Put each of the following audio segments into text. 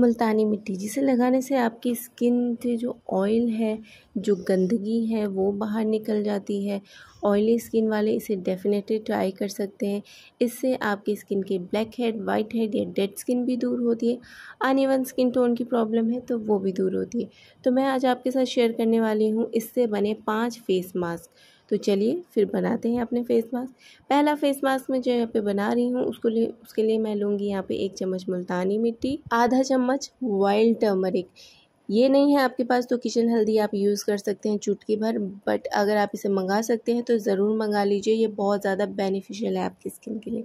मुल्तानी मिट्टी जिसे लगाने से आपकी स्किन से जो ऑयल है जो गंदगी है वो बाहर निकल जाती है ऑयली स्किन वाले इसे डेफिनेटली ट्राई कर सकते हैं इससे आपकी स्किन के ब्लैक हेड वाइट हेड या डेड स्किन भी दूर होती है अनइवन स्किन टोन की प्रॉब्लम है तो वो भी दूर होती है तो मैं आज आपके साथ शेयर करने वाली हूँ इससे बने पाँच फेस मास्क तो चलिए फिर बनाते हैं अपने फेस मास्क पहला फेस मास्क मैं जो यहाँ पे बना रही हूँ उसको लिए उसके लिए मैं लूँगी यहाँ पे एक चम्मच मुल्तानी मिट्टी आधा चम्मच वाइल्ड टर्मरिक ये नहीं है आपके पास तो किचन हल्दी आप यूज़ कर सकते हैं चुटकी भर बट अगर आप इसे मंगा सकते हैं तो ज़रूर मंगा लीजिए ये बहुत ज़्यादा बेनिफिशियल है आपकी स्किन के लिए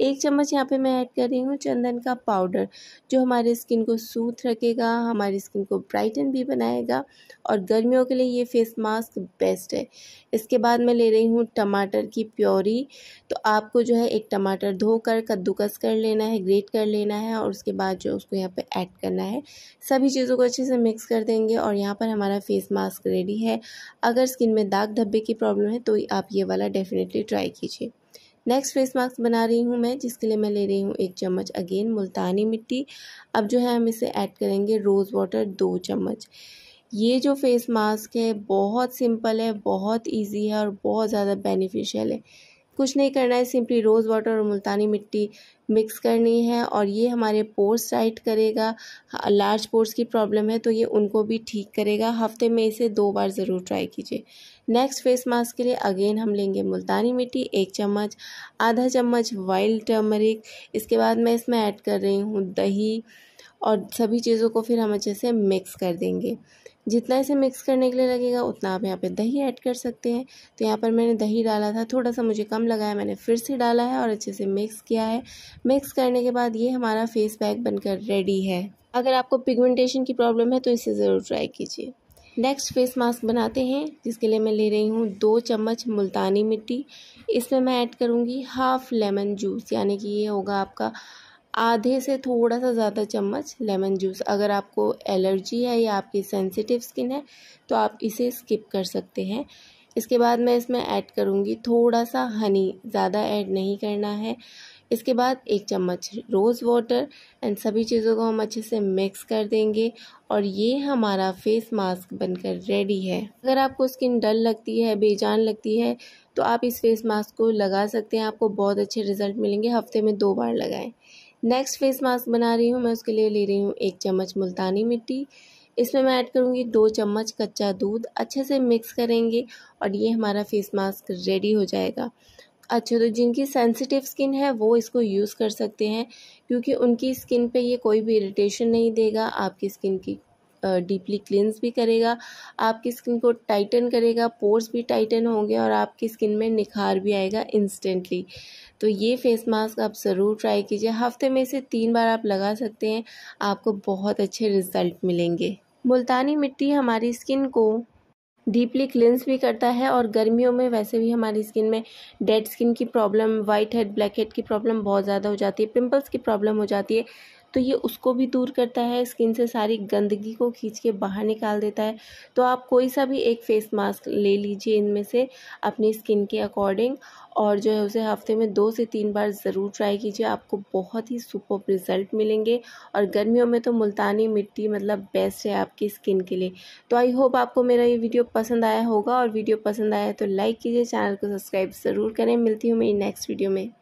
एक चम्मच यहाँ पे मैं ऐड कर रही हूँ चंदन का पाउडर जो हमारे स्किन को सूथ रखेगा हमारी स्किन को ब्राइटन भी बनाएगा और गर्मियों के लिए ये फेस मास्क बेस्ट है इसके बाद मैं ले रही हूँ टमाटर की प्योरी तो आपको जो है एक टमाटर धोकर कद्दूकस कर लेना है ग्रेट कर लेना है और उसके बाद जो उसको यहाँ पर ऐड करना है सभी चीज़ों को अच्छे से मिक्स कर देंगे और यहाँ पर हमारा फेस मास्क रेडी है अगर स्किन में दाग धब्बे की प्रॉब्लम है तो आप ये वाला डेफिनेटली ट्राई कीजिए नेक्स्ट फेस मास्क बना रही हूँ मैं जिसके लिए मैं ले रही हूँ एक चम्मच अगेन मुल्तानी मिट्टी अब जो है हम इसे ऐड करेंगे रोज़ वाटर दो चम्मच ये जो फेस मास्क है बहुत सिंपल है बहुत इजी है और बहुत ज़्यादा बेनिफिशियल है कुछ नहीं करना है सिंपली रोज़ वाटर और मुल्तानी मिट्टी मिक्स करनी है और ये हमारे पोर्स टाइट करेगा लार्ज हाँ, पोर्स की प्रॉब्लम है तो ये उनको भी ठीक करेगा हफ्ते में इसे दो बार ज़रूर ट्राई कीजिए नेक्स्ट फेस मास्क के लिए अगेन हम लेंगे मुल्तानी मिट्टी एक चम्मच आधा चम्मच वाइल्ड टर्मरिक इसके बाद मैं इसमें ऐड कर रही हूँ दही और सभी चीज़ों को फिर हम अच्छे से मिक्स कर देंगे जितना इसे मिक्स करने के लिए लगेगा उतना आप यहाँ पे दही ऐड कर सकते हैं तो यहाँ पर मैंने दही डाला था थोड़ा सा मुझे कम लगा है मैंने फिर से डाला है और अच्छे से मिक्स किया है मिक्स करने के बाद ये हमारा फेस पैक बनकर रेडी है अगर आपको पिगमेंटेशन की प्रॉब्लम है तो इसे ज़रूर ट्राई कीजिए नेक्स्ट फेस मास्क बनाते हैं जिसके लिए मैं ले रही हूँ दो चम्मच मुल्तानी मिट्टी इसमें मैं ऐड करूँगी हाफ़ लेमन जूस यानी कि ये होगा आपका आधे से थोड़ा सा ज़्यादा चम्मच लेमन जूस अगर आपको एलर्जी है या आपकी सेंसिटिव स्किन है तो आप इसे स्किप कर सकते हैं इसके बाद मैं इसमें ऐड करूँगी थोड़ा सा हनी ज़्यादा ऐड नहीं करना है इसके बाद एक चम्मच रोज़ वाटर एंड सभी चीज़ों को हम अच्छे से मिक्स कर देंगे और ये हमारा फेस मास्क बनकर रेडी है अगर आपको स्किन डल लगती है बेजान लगती है तो आप इस फेस मास्क को लगा सकते हैं आपको बहुत अच्छे रिजल्ट मिलेंगे हफ्ते में दो बार लगाएं नेक्स्ट फेस मास्क बना रही हूँ मैं उसके लिए ले रही हूँ एक चम्मच मुल्तानी मिट्टी इसमें मैं ऐड करूँगी दो चम्मच कच्चा दूध अच्छे से मिक्स करेंगे और ये हमारा फेस मास्क रेडी हो जाएगा अच्छा तो जिनकी सेंसिटिव स्किन है वो इसको यूज़ कर सकते हैं क्योंकि उनकी स्किन पे ये कोई भी इरिटेशन नहीं देगा आपकी स्किन की डीपली क्लिनस भी करेगा आपकी स्किन को टाइटन करेगा पोर्स भी टाइटन होंगे और आपकी स्किन में निखार भी आएगा इंस्टेंटली तो ये फेस मास्क आप ज़रूर ट्राई कीजिए हफ्ते में से तीन बार आप लगा सकते हैं आपको बहुत अच्छे रिजल्ट मिलेंगे मुल्तानी मिट्टी हमारी स्किन को डीपली क्लिनस भी करता है और गर्मियों में वैसे भी हमारी स्किन में डेड स्किन की problem whitehead blackhead की प्रॉब्लम बहुत ज़्यादा हो जाती है पिंपल्स की प्रॉब्लम हो जाती है तो ये उसको भी दूर करता है स्किन से सारी गंदगी को खींच के बाहर निकाल देता है तो आप कोई सा भी एक फेस मास्क ले लीजिए इनमें से अपनी स्किन के अकॉर्डिंग और जो है उसे हफ्ते में दो से तीन बार ज़रूर ट्राई कीजिए आपको बहुत ही सुपर रिज़ल्ट मिलेंगे और गर्मियों में तो मुल्तानी मिट्टी मतलब बेस्ट है आपकी स्किन के लिए तो आई होप आपको मेरा ये वीडियो पसंद आया होगा और वीडियो पसंद आया तो लाइक कीजिए चैनल को सब्सक्राइब ज़रूर करें मिलती हूँ मेरी नेक्स्ट वीडियो में